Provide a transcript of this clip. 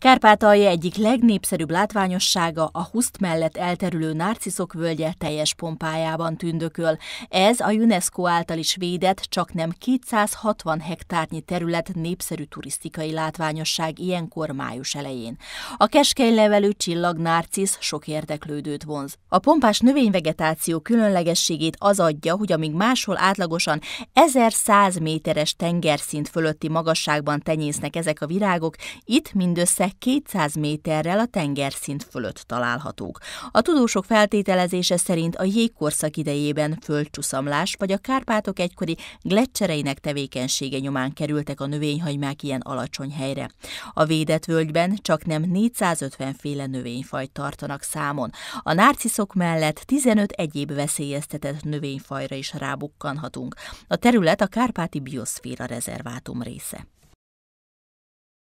Kárpátalja egyik legnépszerűbb látványossága a Huszt mellett elterülő nárciszok völgye teljes pompájában tündököl. Ez a UNESCO által is védett, csak nem 260 hektárnyi terület népszerű turisztikai látványosság ilyenkor május elején. A keskeny levelű csillag nárcisz sok érdeklődőt vonz. A pompás növényvegetáció különlegességét az adja, hogy amíg máshol átlagosan 1100 méteres tengerszint fölötti magasságban tenyésznek ezek a virágok, itt mindössze 200 méterrel a tengerszint fölött találhatók. A tudósok feltételezése szerint a jégkorszak idejében földcsuszamlás vagy a Kárpátok egykori gletszereinek tevékenysége nyomán kerültek a növényhagymák ilyen alacsony helyre. A védett völgyben csak nem 450 féle növényfajt tartanak számon. A nárciszok mellett 15 egyéb veszélyeztetett növényfajra is rábukkanhatunk. A terület a Kárpáti Bioszféra rezervátum része.